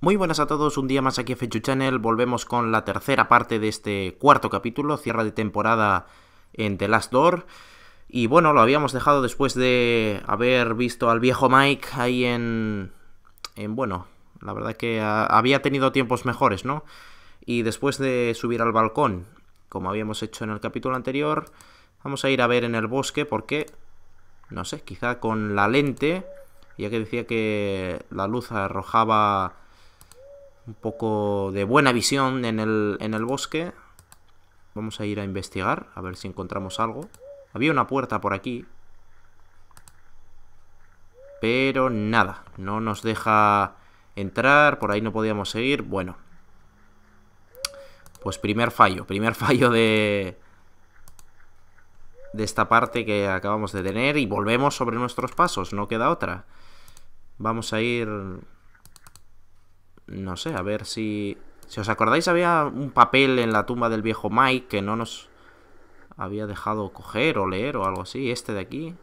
Muy buenas a todos, un día más aquí en Fechu Channel, volvemos con la tercera parte de este cuarto capítulo, cierre de temporada en The Last Door. Y bueno, lo habíamos dejado después de haber visto al viejo Mike ahí en... en bueno, la verdad que había tenido tiempos mejores, ¿no? Y después de subir al balcón, como habíamos hecho en el capítulo anterior, vamos a ir a ver en el bosque porque, no sé, quizá con la lente, ya que decía que la luz arrojaba un poco de buena visión en el, bosque. Vamos a ir a investigar, a ver si encontramos algo. Había una puerta por aquí. Pero nada, no nos deja entrar, por ahí no podíamos seguir. Bueno, pues primer fallo, primer fallo de, de esta parte que acabamos de tener y volvemos sobre nuestros pasos, no queda otra. Vamos a ir no sé, a ver si... Si os acordáis, había un papel en la tumba del viejo Mike que no nos había dejado coger o leer o algo así. Este de aquí.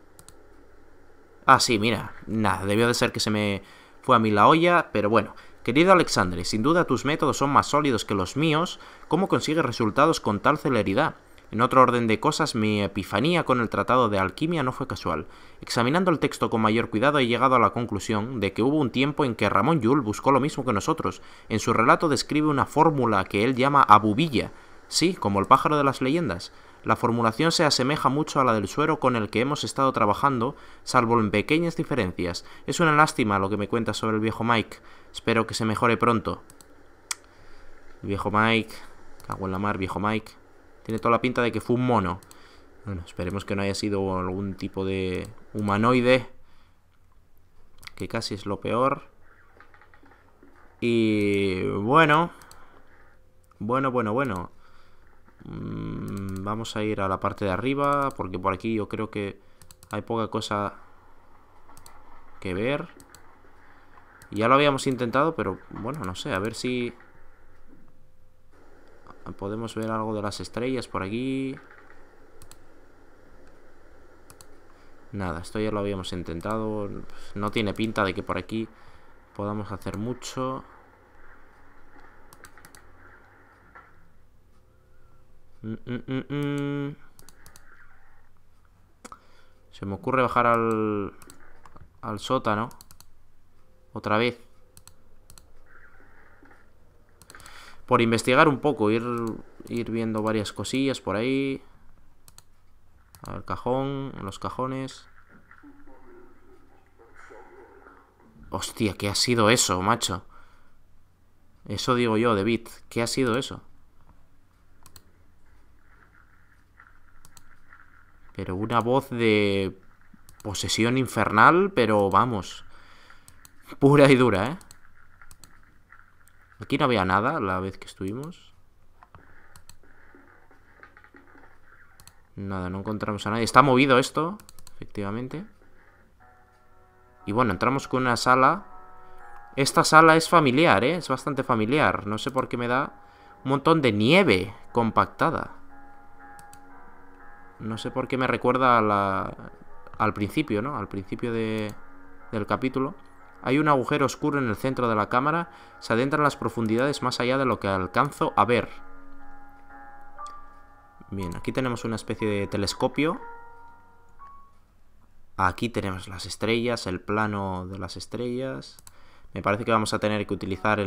Ah, sí, mira. Nada, debió de ser que se me fue a mí la olla, pero bueno. Querido Alexandre, sin duda tus métodos son más sólidos que los míos. ¿Cómo consigues resultados con tal celeridad? En otro orden de cosas, mi epifanía con el Tratado de Alquimia no fue casual. Examinando el texto con mayor cuidado he llegado a la conclusión de que hubo un tiempo en que Ramón Yul buscó lo mismo que nosotros. En su relato describe una fórmula que él llama abubilla, sí, como el pájaro de las leyendas. La formulación se asemeja mucho a la del suero con el que hemos estado trabajando, salvo en pequeñas diferencias. Es una lástima lo que me cuenta sobre el viejo Mike. Espero que se mejore pronto. Viejo Mike. Cago en la mar, viejo Mike. Tiene toda la pinta de que fue un mono. Bueno, esperemos que no haya sido algún tipo de humanoide. Que casi es lo peor. Y bueno. Bueno, bueno, bueno. Mm, vamos a ir a la parte de arriba. Porque por aquí yo creo que hay poca cosa que ver. Ya lo habíamos intentado, pero bueno, no sé. A ver si Podemos ver algo de las estrellas por aquí. Nada, esto ya lo habíamos intentado. No tiene pinta de que por aquí podamos hacer mucho. Mm, mm, mm, Se me ocurre bajar al, al sótano. Otra vez. por investigar un poco, ir, ir viendo varias cosillas por ahí. A ver, cajón, los cajones. Hostia, ¿qué ha sido eso, macho? Eso digo yo, David. ¿Qué ha sido eso? Pero una voz de posesión infernal, pero vamos. Pura y dura, ¿eh? Aquí no había nada la vez que estuvimos. Nada, no encontramos a nadie. Está movido esto, efectivamente. Y bueno, entramos con una sala. Esta sala es familiar, ¿eh? Es bastante familiar. No sé por qué me da un montón de nieve compactada. No sé por qué me recuerda la... al principio, ¿no? Al principio de... del capítulo. Hay un agujero oscuro en el centro de la cámara, se adentran las profundidades más allá de lo que alcanzo a ver. Bien, aquí tenemos una especie de telescopio. Aquí tenemos las estrellas, el plano de las estrellas. Me parece que vamos a tener que utilizar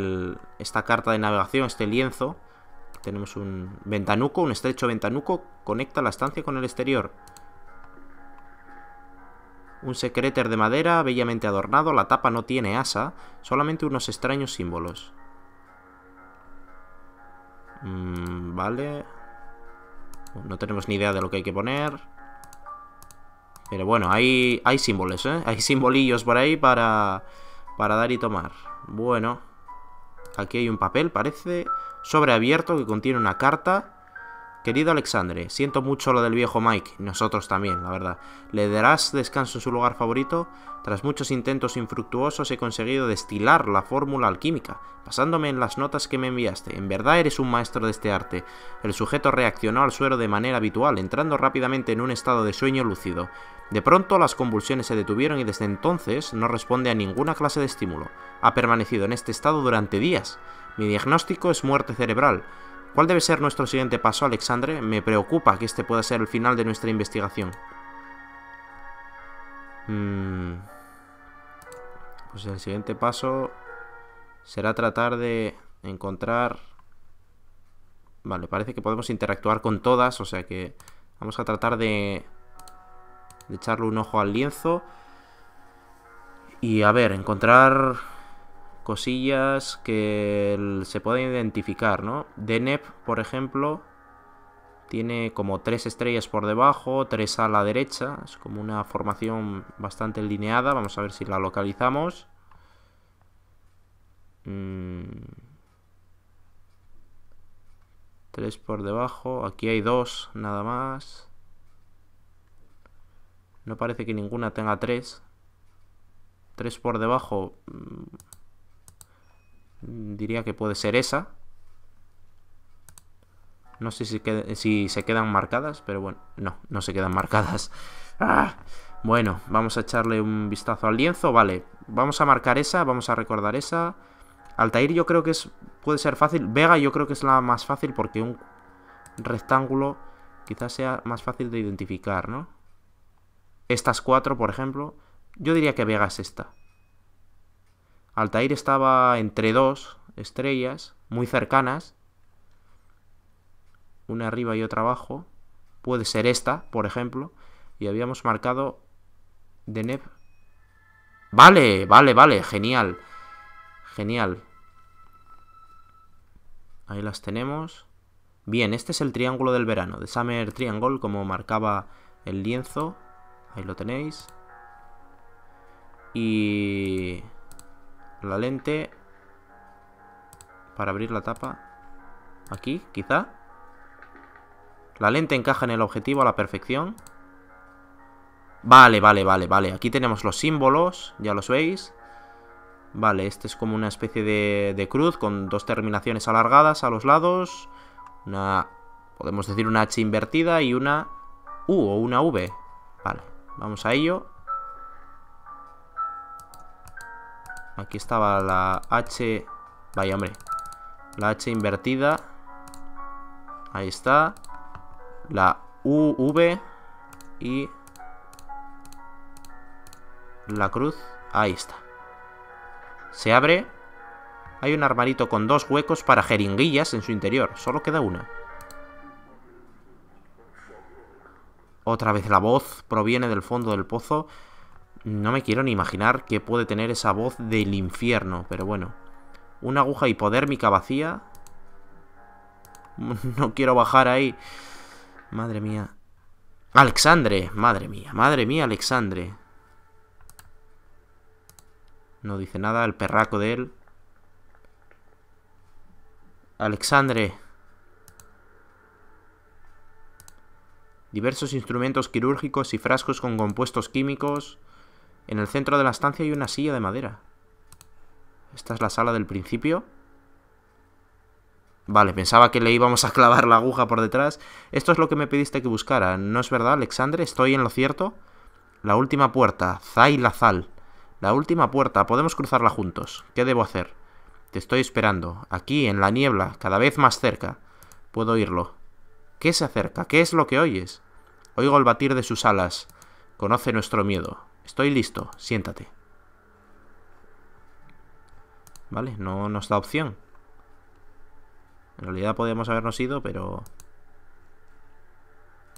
esta carta de navegación, este lienzo. Tenemos un ventanuco, un estrecho ventanuco, conecta la estancia con el exterior. Un secreter de madera bellamente adornado, la tapa no tiene asa, solamente unos extraños símbolos. Mm, vale. No tenemos ni idea de lo que hay que poner. Pero bueno, hay, hay símbolos, ¿eh? Hay simbolillos por ahí para, para dar y tomar. Bueno. Aquí hay un papel, parece, sobreabierto que contiene una carta Querido Alexandre, siento mucho lo del viejo Mike, nosotros también, la verdad. ¿Le darás descanso en su lugar favorito? Tras muchos intentos infructuosos he conseguido destilar la fórmula alquímica, basándome en las notas que me enviaste. En verdad eres un maestro de este arte. El sujeto reaccionó al suero de manera habitual, entrando rápidamente en un estado de sueño lúcido. De pronto las convulsiones se detuvieron y desde entonces no responde a ninguna clase de estímulo. Ha permanecido en este estado durante días. Mi diagnóstico es muerte cerebral. ¿Cuál debe ser nuestro siguiente paso, Alexandre? Me preocupa que este pueda ser el final de nuestra investigación. Hmm. Pues el siguiente paso será tratar de encontrar... Vale, parece que podemos interactuar con todas, o sea que vamos a tratar de, de echarle un ojo al lienzo. Y a ver, encontrar cosillas que se pueden identificar, ¿no? Deneb, por ejemplo, tiene como tres estrellas por debajo, tres a la derecha, es como una formación bastante lineada, vamos a ver si la localizamos. Mm. Tres por debajo, aquí hay dos nada más. No parece que ninguna tenga tres. Tres por debajo... Mm, Diría que puede ser esa. No sé si, se quedan marcadas, pero bueno, no, no se quedan marcadas. Ah, bueno, vamos a echarle un vistazo al lienzo, vale. Vamos a marcar esa, vamos a recordar esa. Altair yo creo que es puede ser fácil. Vega yo creo que es la más fácil porque un rectángulo quizás sea más fácil de identificar, ¿no? Estas cuatro, por ejemplo. Yo diría que Vega es esta. Altair estaba entre dos estrellas muy cercanas, una arriba y otra abajo, puede ser esta, por ejemplo, y habíamos marcado Deneb. Vale, vale, vale, genial, genial. Ahí las tenemos. Bien, este es el triángulo del verano, de Summer Triangle, como marcaba el lienzo. Ahí lo tenéis. Y la lente para abrir la tapa. Aquí, quizá. La lente encaja en el objetivo a la perfección. Vale, vale, vale, vale. Aquí tenemos los símbolos, ya los veis. Vale, este es como una especie de, cruz con dos terminaciones alargadas a los lados. Una, podemos decir una H invertida y una U o una V. Vale, vamos a ello. Aquí estaba la H... Vaya, hombre. La H invertida. Ahí está. La UV y la cruz. Ahí está. Se abre. Hay un armarito con dos huecos para jeringuillas en su interior. Solo queda una. Otra vez la voz proviene del fondo del pozo. No me quiero ni imaginar qué puede tener esa voz del infierno, pero bueno. Una aguja hipodérmica vacía. No quiero bajar ahí. Madre mía. Alexandre, madre mía, madre mía, Alexandre. No dice nada el perraco de él. Alexandre. Diversos instrumentos quirúrgicos y frascos con compuestos químicos. En el centro de la estancia hay una silla de madera. Esta es la sala del principio. Vale, pensaba que le íbamos a clavar la aguja por detrás. Esto es lo que me pediste que buscara. ¿No es verdad, Alexandre? ¿Estoy en lo cierto? La última puerta. Zay Lazal. La última puerta. Podemos cruzarla juntos. ¿Qué debo hacer? Te estoy esperando. Aquí, en la niebla, cada vez más cerca. Puedo oírlo. ¿Qué se acerca? ¿Qué es lo que oyes? Oigo el batir de sus alas. Conoce nuestro miedo. Estoy listo, siéntate. Vale, no nos da opción. En realidad podíamos habernos ido, pero...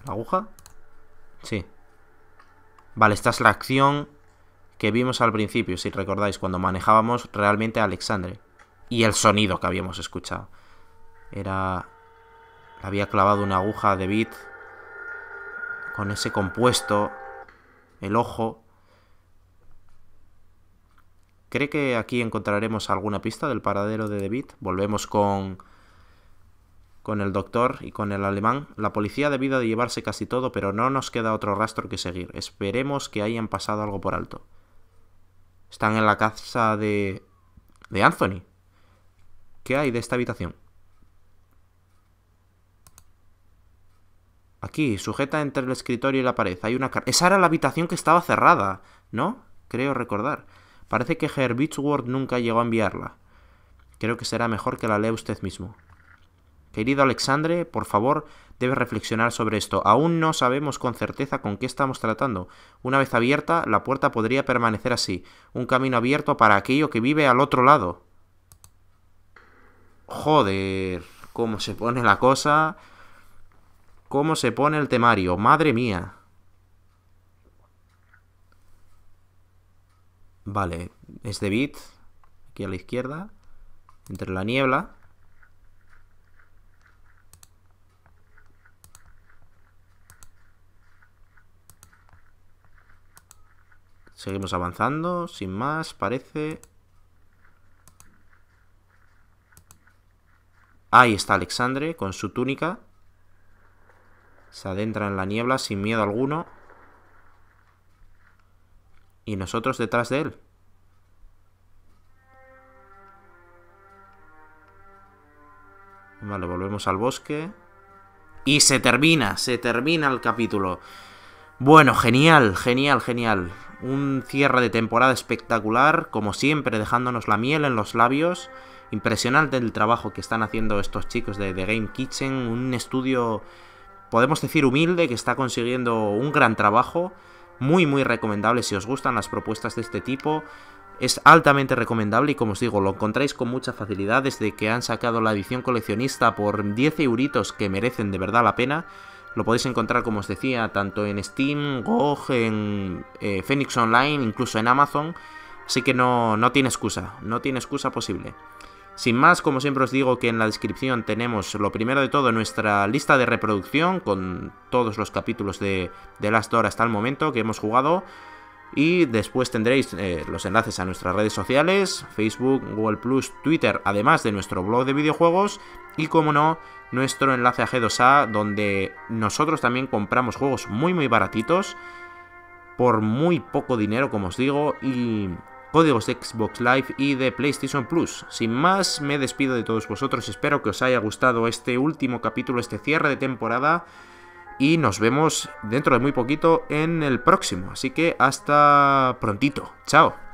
¿La aguja? Sí. Vale, esta es la acción que vimos al principio, si recordáis, cuando manejábamos realmente a Alexandre. Y el sonido que habíamos escuchado. Era... había clavado una aguja de bit con ese compuesto, el ojo, ¿Cree que aquí encontraremos alguna pista del paradero de David? Volvemos con con el doctor y con el alemán, la policía debido de llevarse casi todo, pero no nos queda otro rastro que seguir. Esperemos que hayan pasado algo por alto. Están en la casa de... de Anthony. ¿Qué hay de esta habitación? Aquí, sujeta entre el escritorio y la pared, hay una... Esa era la habitación que estaba cerrada, ¿no? Creo recordar. Parece que Herr nunca llegó a enviarla. Creo que será mejor que la lea usted mismo. Querido Alexandre, por favor, debe reflexionar sobre esto. Aún no sabemos con certeza con qué estamos tratando. Una vez abierta, la puerta podría permanecer así, un camino abierto para aquello que vive al otro lado. Joder, cómo se pone la cosa. Cómo se pone el temario, madre mía. Vale, es de bit, aquí a la izquierda, entre la niebla. Seguimos avanzando, sin más, parece. Ahí está Alexandre con su túnica. Se adentra en la niebla sin miedo alguno y nosotros detrás de él. Vale, volvemos al bosque. Y se termina, se termina el capítulo. Bueno, genial, genial, genial. Un cierre de temporada espectacular, como siempre, dejándonos la miel en los labios. Impresionante el trabajo que están haciendo estos chicos de The Game Kitchen, un estudio, podemos decir, humilde, que está consiguiendo un gran trabajo muy muy recomendable si os gustan las propuestas de este tipo. Es altamente recomendable y como os digo, lo encontráis con mucha facilidad desde que han sacado la edición coleccionista por 10 euritos que merecen de verdad la pena. Lo podéis encontrar, como os decía, tanto en Steam, GOG, en eh, Phoenix Online, incluso en Amazon. Así que no, no tiene excusa, no tiene excusa posible. Sin más, como siempre os digo que en la descripción tenemos lo primero de todo nuestra lista de reproducción con todos los capítulos de, The Last Door hasta el momento que hemos jugado. Y después tendréis eh, los enlaces a nuestras redes sociales, Facebook, Google Plus, Twitter, además de nuestro blog de videojuegos y, como no, nuestro enlace a G2A, donde nosotros también compramos juegos muy muy baratitos por muy poco dinero, como os digo, y códigos de Xbox Live y de PlayStation Plus. Sin más, me despido de todos vosotros, espero que os haya gustado este último capítulo, este cierre de temporada y nos vemos dentro de muy poquito en el próximo, así que hasta prontito, chao.